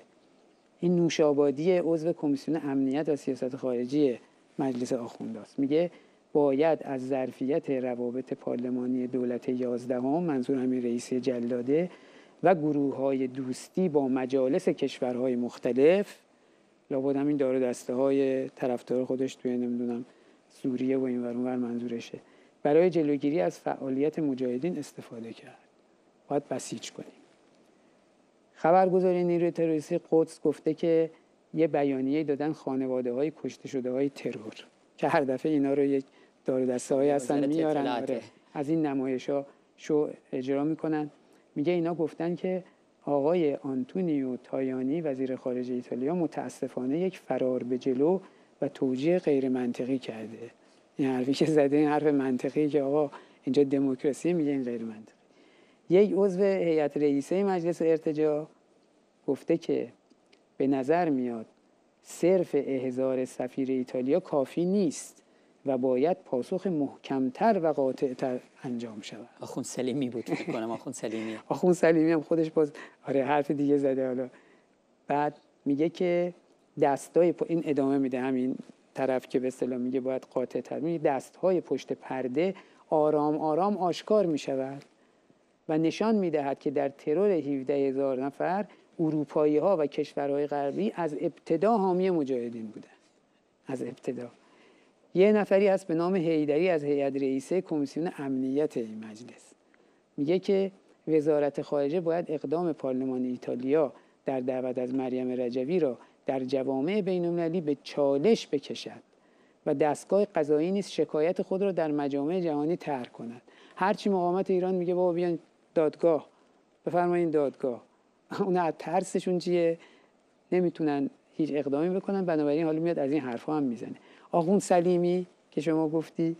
این نوشابادی عضو کمیسیون امنیت و سیاست خارجی مجلس آخونداست میگه باید از ظرفیت روابط پارلمانی دولت یازدهم منظور همین رئیس جلاده و گروه های دوستی با مجالس کشورهای مختلف لابد همین داره دسته های طرفدار خودش توی نمیدونم سوریه و این ورانور منظورشه برای جلوگیری از فعالیت مجاهدین استفاده کرد باید بسیج کنیم خبرگزاری نیروی تروریستی قدس گفته که یه بیانیه دادن خانواده های کشته شده های ترور که هر دفعه اینا رو یک داره دسته هایی هستن میارن آره. از این نمایش ها شو اجرا میکنن میگه اینا گفتن که آقای آنتونیو تایانی وزیر خارجه ایتالیا متاسفانه یک فرار به جلو و توجیه غیر منطقی کرده این حرفی که زده این حرف منطقی که آقا اینجا دموکراسی میگه این غیر منطقی یک عضو هیئت رئیسه مجلس ارتجا گفته که به نظر میاد صرف احضار سفیر ایتالیا کافی نیست و باید پاسخ محکمتر و قاطعتر انجام شود آخون سلیمی بود فکر کنم آخون سلیمی آخون سلیمی هم خودش باز آره حرف دیگه زده حالا بعد میگه که دستای این ادامه میده همین طرف که به اصطلاح میگه باید قاطع تر میگه دستهای پشت پرده آرام آرام آشکار میشود و نشان میدهد که در ترور 17 هزار نفر اروپایی ها و کشورهای غربی از ابتدا حامی مجاهدین بودن از ابتدا یه نفری هست به نام هیدری از هیئت رئیسه کمیسیون امنیت این مجلس میگه که وزارت خارجه باید اقدام پارلمان ایتالیا در دعوت از مریم رجوی را در جوامع المللی به چالش بکشد و دستگاه قضایی نیست شکایت خود را در مجامع جهانی طرح کند هرچی مقامت ایران میگه بابا بیان دادگاه بفرمایین دادگاه اون از ترسشون چیه نمیتونن هیچ اقدامی بکنن بنابراین حالا میاد از این حرفها هم میزنه آقون سلیمی که شما گفتی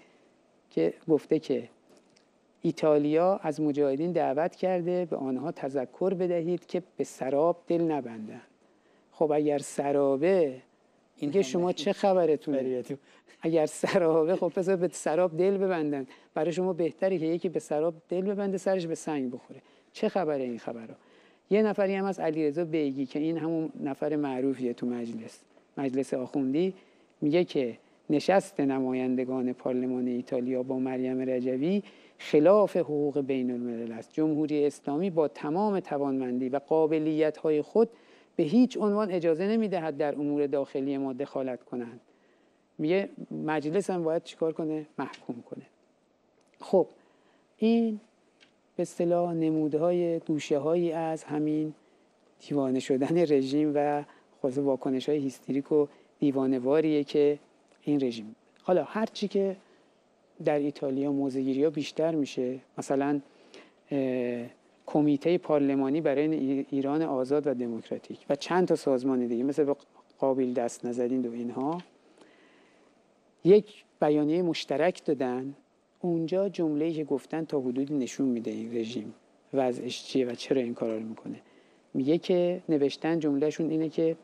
که گفته که ایتالیا از مجاهدین دعوت کرده به آنها تذکر بدهید که به سراب دل نبندن خب اگر سرابه اینکه شما چه خبره خبرتونه اگر سرابه خب پس به سراب دل ببندن برای شما بهتره که یکی به سراب دل ببنده سرش به سنگ بخوره چه خبره این خبرها یه نفری هم از علیرضا بیگی که این همون نفر معروفیه تو مجلس مجلس آخوندی میگه که نشست نمایندگان پارلمان ایتالیا با مریم رجوی خلاف حقوق بین الملل است جمهوری اسلامی با تمام توانمندی و قابلیت های خود به هیچ عنوان اجازه نمیدهد در امور داخلی ما دخالت کنند میگه مجلس هم باید چیکار کنه محکوم کنه خب این به اصطلاح نمودهای هایی از همین دیوانه شدن رژیم و خود واکنش های هیستریک و دیوانواریه که این رژیم حالا هر چی که در ایتالیا موزگیری ها بیشتر میشه مثلا کمیته پارلمانی برای ایران آزاد و دموکراتیک و چند تا سازمان دیگه مثل قابل دست نزدین و اینها یک بیانیه مشترک دادن اونجا جمله که گفتن تا حدودی نشون میده این رژیم وضعش چیه و چرا این کارا رو میکنه میگه که نوشتن جملهشون اینه که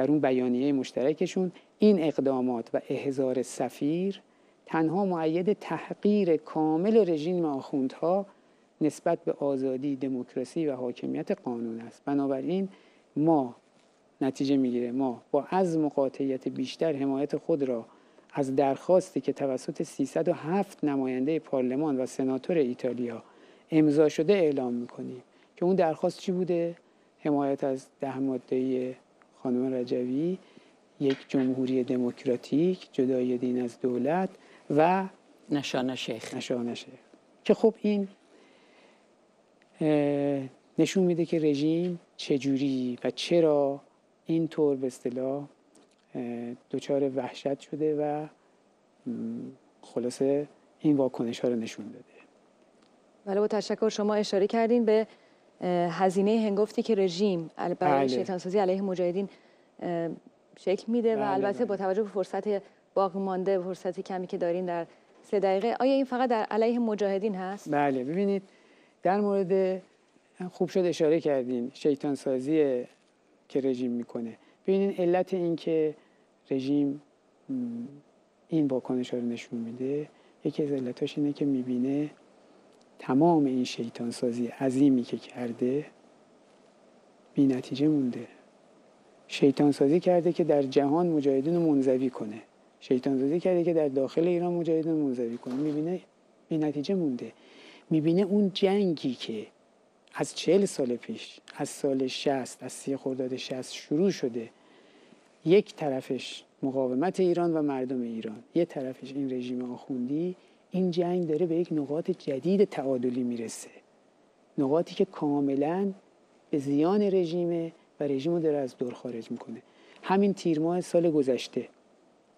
در اون بیانیه مشترکشون این اقدامات و احضار سفیر تنها معید تحقیر کامل رژیم آخوندها نسبت به آزادی دموکراسی و حاکمیت قانون است بنابراین ما نتیجه میگیره ما با از و بیشتر حمایت خود را از درخواستی که توسط 307 نماینده پارلمان و سناتور ایتالیا امضا شده اعلام میکنیم که اون درخواست چی بوده حمایت از ده ماده خانم رجوی یک جمهوری دموکراتیک جدای دین از دولت و نشانه شیخ نشانه شیخ که خب این نشون میده که رژیم چجوری و چرا اینطور به اصطلاح دچار وحشت شده و خلاصه این واکنش ها رو نشون داده بله با تشکر شما اشاره کردین به هزینه هنگفتی که رژیم برای بله. شیطانسازی علیه مجاهدین شکل میده و بله، البته بله. با توجه به فرصت باقی مانده فرصت کمی که دارین در سه دقیقه آیا این فقط در علیه مجاهدین هست؟ بله ببینید در مورد خوب شد اشاره کردین شیطان که رژیم میکنه ببینید علت این که رژیم این واکنش رو نشون میده یکی از علتاش اینه که میبینه تمام این شیطان عظیمی که کرده بی نتیجه مونده شیطان سازی کرده که در جهان مجاهدین رو منزوی کنه شیطان کرده که در داخل ایران مجاهدین رو منزوی کنه میبینه بی نتیجه مونده میبینه اون جنگی که از چهل سال پیش از سال شست از سی خرداد شست شروع شده یک طرفش مقاومت ایران و مردم ایران یه طرفش این رژیم آخوندی این جنگ داره به یک نقاط جدید تعادلی میرسه نقاطی که کاملا به زیان رژیمه و رژیم رو داره از دور خارج میکنه همین تیر ماه سال گذشته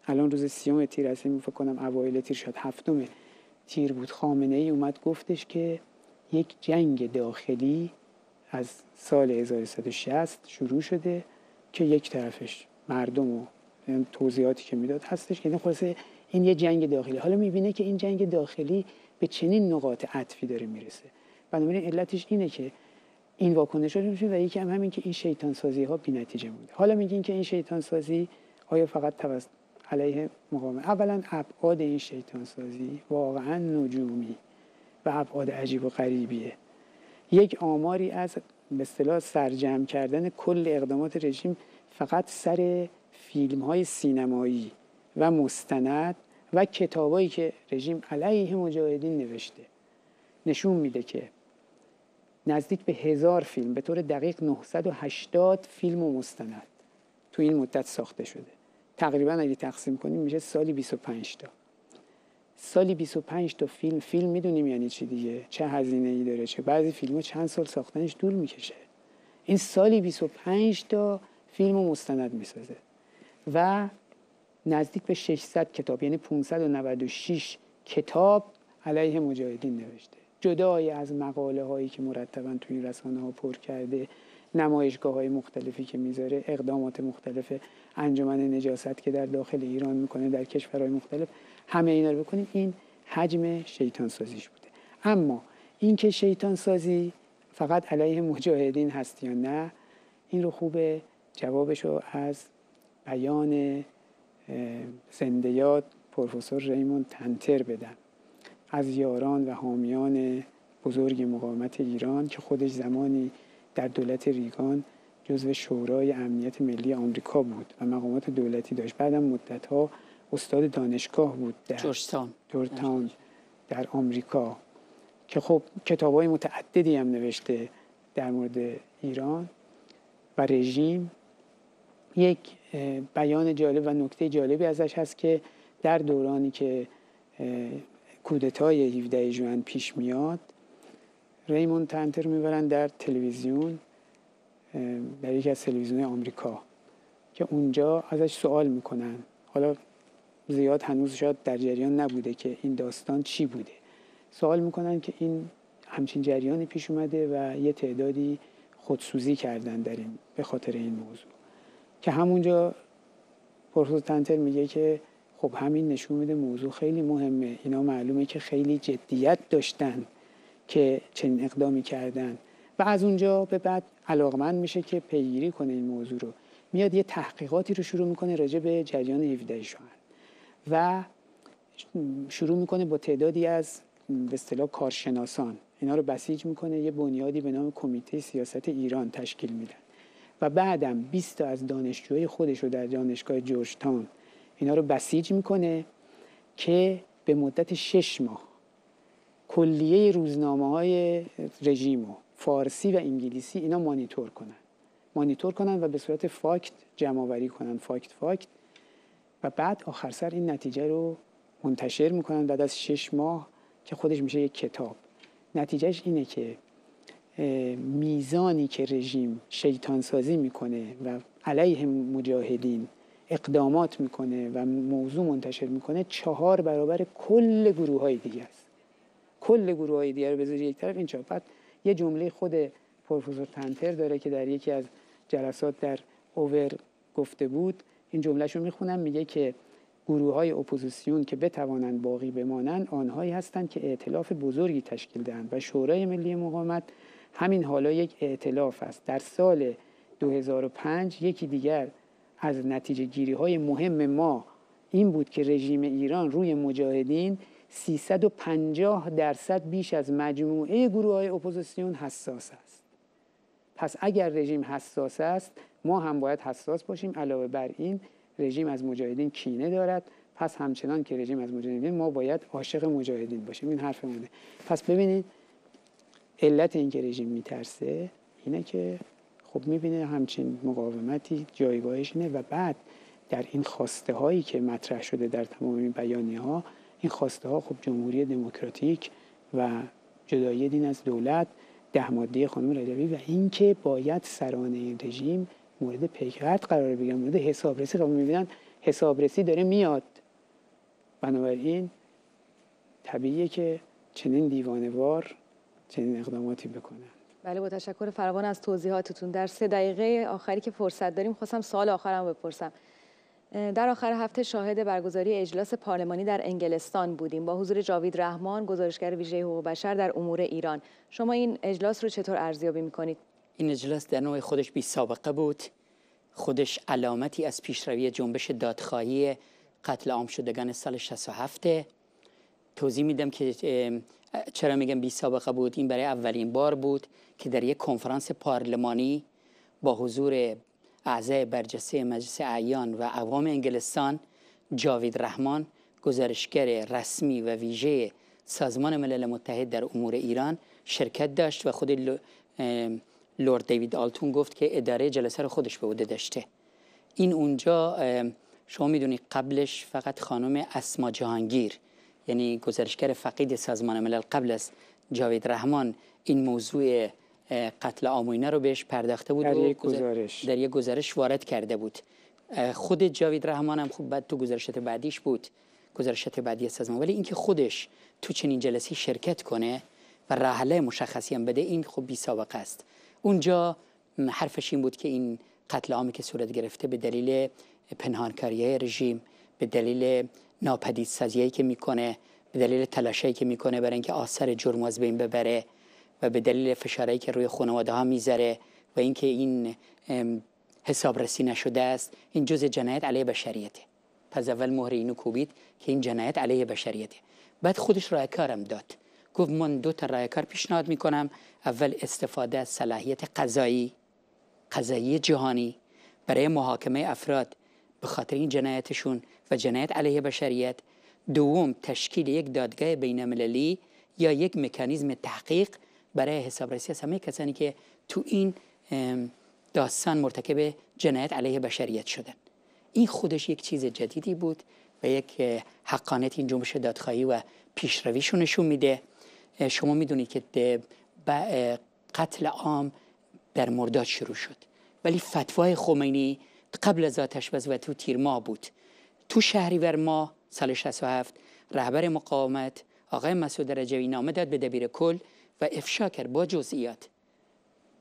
الان روز سیوم تیر هست می کنم اوایل تیر شد هفتم تیر بود خامنه ای اومد گفتش که یک جنگ داخلی از سال 1160 شروع شده که یک طرفش مردم و توضیحاتی که میداد هستش که یعنی خواسته این یه جنگ داخلی حالا میبینه که این جنگ داخلی به چنین نقاط عطفی داره میرسه بنابراین علتش اینه که این واکنش رو میشه و یکی هم همین که این شیطان سازی ها نتیجه مونده حالا میگین که این شیطان سازی آیا فقط توسط علیه مقام اولا ابعاد این شیطان سازی واقعا نجومی و ابعاد عجیب و غریبیه یک آماری از به اصطلاح سرجم کردن کل اقدامات رژیم فقط سر فیلم های سینمایی و مستند و کتابایی که رژیم علیه مجاهدین نوشته نشون میده که نزدیک به هزار فیلم به طور دقیق 980 فیلم و مستند تو این مدت ساخته شده تقریبا اگه تقسیم کنیم میشه سالی 25 تا سالی 25 تا فیلم فیلم میدونیم یعنی چی دیگه چه هزینه ای داره چه بعضی فیلم ها چند سال ساختنش دور میکشه این سالی 25 تا فیلم و مستند میسازه و نزدیک به 600 کتاب یعنی 596 کتاب علیه مجاهدین نوشته جدای از مقاله هایی که مرتبا توی این رسانه ها پر کرده نمایشگاه های مختلفی که میذاره اقدامات مختلف انجمن نجاست که در داخل ایران میکنه در کشورهای مختلف همه اینا رو بکنیم این حجم شیطان سازیش بوده اما که شیطان سازی فقط علیه مجاهدین هست یا نه این رو خوبه جوابش رو از بیان زندیات پروفسور ریمون تنتر بدن از یاران و حامیان بزرگ مقاومت ایران که خودش زمانی در دولت ریگان جزو شورای امنیت ملی آمریکا بود و مقامات دولتی داشت بعدم مدت ها استاد دانشگاه بود در دورتان در آمریکا که خب کتاب های متعددی هم نوشته در مورد ایران و رژیم یک بیان جالب و نکته جالبی ازش هست که در دورانی که کودتای 17 ژوئن پیش میاد ریمون تنتر میبرن در تلویزیون در یکی از تلویزیون آمریکا که اونجا ازش سوال میکنن حالا زیاد هنوز شاید در جریان نبوده که این داستان چی بوده سوال میکنن که این همچین جریانی پیش اومده و یه تعدادی خودسوزی کردن در به خاطر این موضوع که همونجا پروفسور تنتر میگه که خب همین نشون میده موضوع خیلی مهمه اینا معلومه که خیلی جدیت داشتن که چنین اقدامی کردن و از اونجا به بعد علاقمند میشه که پیگیری کنه این موضوع رو میاد یه تحقیقاتی رو شروع میکنه راجع به جریان 17 و شروع میکنه با تعدادی از به اصطلاح کارشناسان اینا رو بسیج میکنه یه بنیادی به نام کمیته سیاست ایران تشکیل میده. و بعدم 20 تا از دانشجوی خودش رو در دانشگاه جورج اینا رو بسیج میکنه که به مدت شش ماه کلیه روزنامه های رژیم و فارسی و انگلیسی اینا مانیتور کنن مانیتور کنن و به صورت فاکت جمعآوری کنن فاکت فاکت و بعد آخر سر این نتیجه رو منتشر میکنن بعد از شش ماه که خودش میشه یک کتاب نتیجهش اینه که میزانی که رژیم شیطانسازی میکنه و علیه مجاهدین اقدامات میکنه و موضوع منتشر میکنه چهار برابر کل گروه های دیگه است کل گروه های دیگه رو یک طرف این چاپت یه جمله خود پروفسور تنتر داره که در یکی از جلسات در اوور گفته بود این جملهشو میخونم میگه که گروه های اپوزیسیون که بتوانند باقی بمانند آنهایی هستند که ائتلاف بزرگی تشکیل دهند و شورای ملی مقاومت همین حالا یک اعتلاف است در سال 2005 یکی دیگر از نتیجه گیری های مهم ما این بود که رژیم ایران روی مجاهدین 350 درصد بیش از مجموعه گروه های اپوزیسیون حساس است پس اگر رژیم حساس است ما هم باید حساس باشیم علاوه بر این رژیم از مجاهدین کینه دارد پس همچنان که رژیم از مجاهدین ما باید عاشق مجاهدین باشیم این حرف منه پس ببینید علت اینکه رژیم میترسه اینه که خب میبینه همچین مقاومتی جایگاهش نه و بعد در این خواسته هایی که مطرح شده در تمام این بیانیه ها این خواسته ها خب جمهوری دموکراتیک و جدایی دین از دولت ده ماده خانم رجبی و اینکه باید سرانه این رژیم مورد پیگرد قرار بگیرن مورد حسابرسی خب میبینن حسابرسی داره میاد بنابراین طبیعیه که چنین دیوانوار چنین اقداماتی بله با تشکر فراوان از توضیحاتتون در سه دقیقه آخری که فرصت داریم خواستم سال آخرم بپرسم در آخر هفته شاهد برگزاری اجلاس پارلمانی در انگلستان بودیم با حضور جاوید رحمان گزارشگر ویژه حقوق بشر در امور ایران شما این اجلاس رو چطور ارزیابی میکنید این اجلاس در نوع خودش بی سابقه بود خودش علامتی از پیشروی جنبش دادخواهی قتل عام شدگان سال 67 توضیح میدم که چرا میگم بی سابقه بود این برای اولین بار بود که در یک کنفرانس پارلمانی با حضور اعضای برجسته مجلس اعیان و عوام انگلستان جاوید رحمان گزارشگر رسمی و ویژه سازمان ملل متحد در امور ایران شرکت داشت و خود لورد دیوید آلتون گفت که اداره جلسه رو خودش به عهده داشته این اونجا شما میدونید قبلش فقط خانم اسما جهانگیر یعنی گزارشگر فقید سازمان ملل قبل از جاوید رحمان این موضوع قتل آموینه رو بهش پرداخته بود در یک گزارش در یک گزارش وارد کرده بود خود جاوید رحمان هم خوب بعد تو گزارشات بعدیش بود گزارشات بعدی سازمان ولی اینکه خودش تو چنین جلسی شرکت کنه و راهله مشخصی هم بده این خوب بی سابقه است اونجا حرفش این بود که این قتل عامی که صورت گرفته به دلیل پنهانکاری رژیم به دلیل ناپدید سازیایی که میکنه به دلیل تلاشایی که میکنه برای اینکه آثار جرم از بین ببره و به دلیل فشارایی که روی خانواده ها میذاره و اینکه این, حساب حسابرسی نشده است این جزء جنایت علیه بشریته پس اول مهر اینو کوبید که این جنایت علیه بشریته بعد خودش کارم داد گفت من دو تا کار پیشنهاد میکنم اول استفاده از صلاحیت قضایی قضایی جهانی برای محاکمه افراد به خاطر این جنایتشون و جنایت علیه بشریت دوم تشکیل یک دادگاه بین یا یک مکانیزم تحقیق برای حسابرسی از همه کسانی که تو این داستان مرتکب جنایت علیه بشریت شدن این خودش یک چیز جدیدی بود و یک حقانیت این جنبش دادخواهی و پیشرویشون نشون میده شما میدونید که قتل عام در مرداد شروع شد ولی فتوای خمینی قبل از آتش و تو تیر ماه بود تو شهریور ماه سال 67 رهبر مقاومت آقای مسعود رجوی نامه داد به دبیر کل و افشا کرد با جزئیات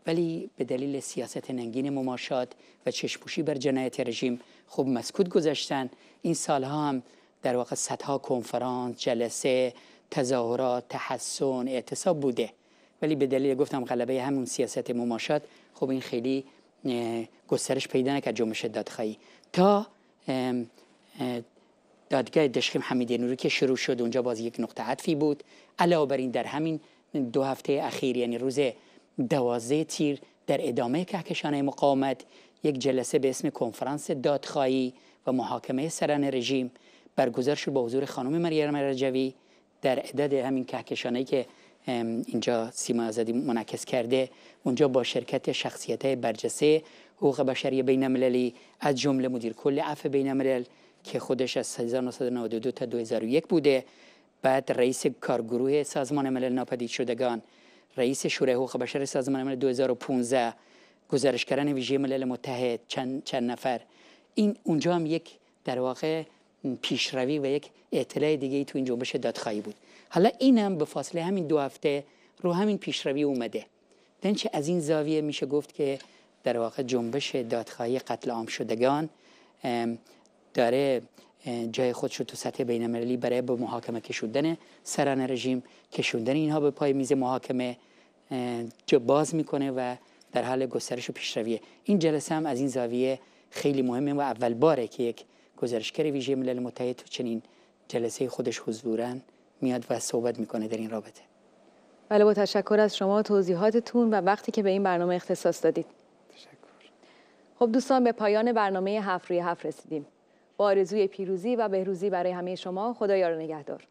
ولی به دلیل سیاست ننگین مماشات و چشپوشی بر جنایت رژیم خوب مسکوت گذاشتن این سالها هم در واقع صدها کنفرانس جلسه تظاهرات تحسن اعتصاب بوده ولی به دلیل گفتم غلبه همون سیاست مماشات خب این خیلی گسترش پیدا نکرد جنبش شدت خواهی تا دادگاه دشخیم حمیدی نوری که شروع شد اونجا باز یک نقطه عطفی بود علاوه بر این در همین دو هفته اخیر یعنی روز دوازه تیر در ادامه کهکشان مقاومت یک جلسه به اسم کنفرانس دادخواهی و محاکمه سران رژیم برگزار شد با حضور خانم مریم رجوی در عدد همین کهکشانهایی که اینجا سیما آزادی منعکس کرده اونجا با شرکت شخصیت برجسته حقوق بشری بین المللی از جمله مدیر کل اف بین الملل که خودش از 1992 تا 2001 بوده بعد رئیس کارگروه سازمان ملل ناپدید شدگان رئیس شورای حقوق بشر سازمان ملل 2015 کردن ویژه ملل متحد چند, چند نفر این اونجا هم یک در واقع پیشروی و یک اطلاع دیگه ای تو این جنبش دادخواهی بود حالا اینم به فاصله همین دو هفته رو همین پیشروی اومده دنچه از این زاویه میشه گفت که در واقع جنبش دادخواهی قتل عام شدگان داره جای خودش رو تو سطح بین المللی برای به محاکمه کشوندن سران رژیم کشوندن اینها به پای میز محاکمه جا باز میکنه و در حال گسترش و پیشرویه این جلسه هم از این زاویه خیلی مهمه و اول باره که یک گزارشگر ویژه ملل متحد تو چنین جلسه خودش حضورن میاد و صحبت میکنه در این رابطه بله با تشکر از شما توضیحاتتون و وقتی که به این برنامه اختصاص دادید تشکر خب دوستان به پایان برنامه هفت روی هفت رسیدیم با آرزوی پیروزی و بهروزی برای همه شما خدایا رو نگهدار